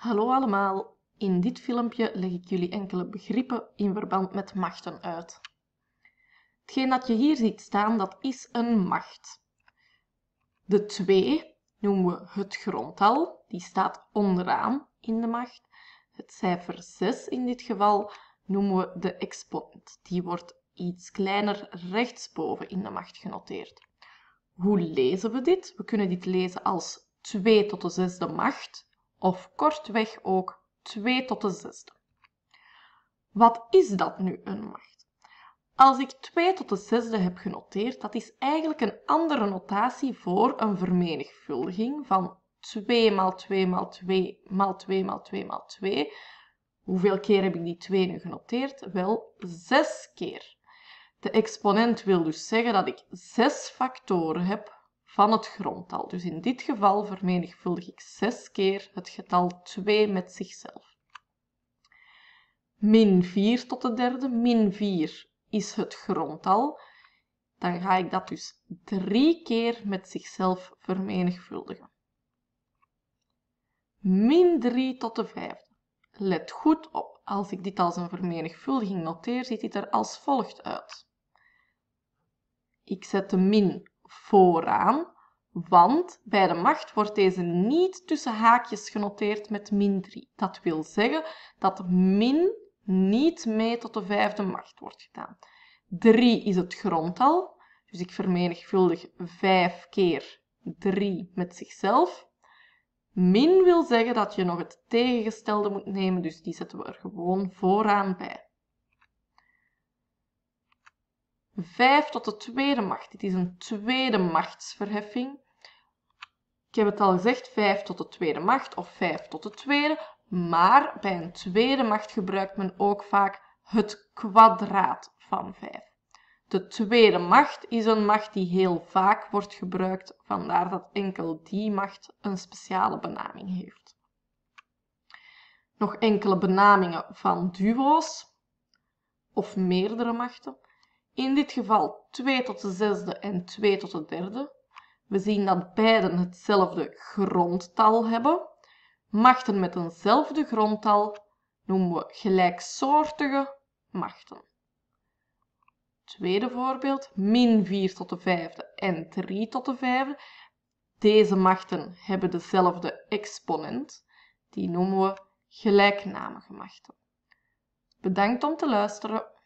Hallo allemaal, in dit filmpje leg ik jullie enkele begrippen in verband met machten uit. Hetgeen dat je hier ziet staan, dat is een macht. De 2 noemen we het grondtal, die staat onderaan in de macht. Het cijfer 6 in dit geval noemen we de exponent, die wordt iets kleiner rechtsboven in de macht genoteerd. Hoe lezen we dit? We kunnen dit lezen als 2 tot de zesde macht, of kortweg ook 2 tot de zesde. Wat is dat nu een macht? Als ik 2 tot de zesde heb genoteerd, dat is eigenlijk een andere notatie voor een vermenigvuldiging van 2 x 2 x 2 x 2 x 2 x 2. Hoeveel keer heb ik die 2 nu genoteerd? Wel 6 keer. De exponent wil dus zeggen dat ik 6 factoren heb van het grondtal. Dus in dit geval vermenigvuldig ik 6 keer het getal 2 met zichzelf. Min 4 tot de derde. Min 4 is het grondtal. Dan ga ik dat dus 3 keer met zichzelf vermenigvuldigen. Min 3 tot de vijfde. Let goed op, als ik dit als een vermenigvuldiging noteer, ziet dit er als volgt uit. Ik zet de min vooraan, want bij de macht wordt deze niet tussen haakjes genoteerd met min 3. Dat wil zeggen dat min niet mee tot de vijfde macht wordt gedaan. 3 is het grondtal, dus ik vermenigvuldig 5 keer 3 met zichzelf. Min wil zeggen dat je nog het tegengestelde moet nemen, dus die zetten we er gewoon vooraan bij. Vijf tot de tweede macht. Dit is een tweede machtsverheffing. Ik heb het al gezegd, 5 tot de tweede macht of 5 tot de tweede. Maar bij een tweede macht gebruikt men ook vaak het kwadraat van 5. De tweede macht is een macht die heel vaak wordt gebruikt, vandaar dat enkel die macht een speciale benaming heeft. Nog enkele benamingen van duo's of meerdere machten in dit geval 2 tot de zesde en 2 tot de derde. We zien dat beiden hetzelfde grondtal hebben. Machten met eenzelfde grondtal noemen we gelijksoortige machten. Tweede voorbeeld, min 4 tot de vijfde en 3 tot de vijfde. Deze machten hebben dezelfde exponent. Die noemen we gelijknamige machten. Bedankt om te luisteren.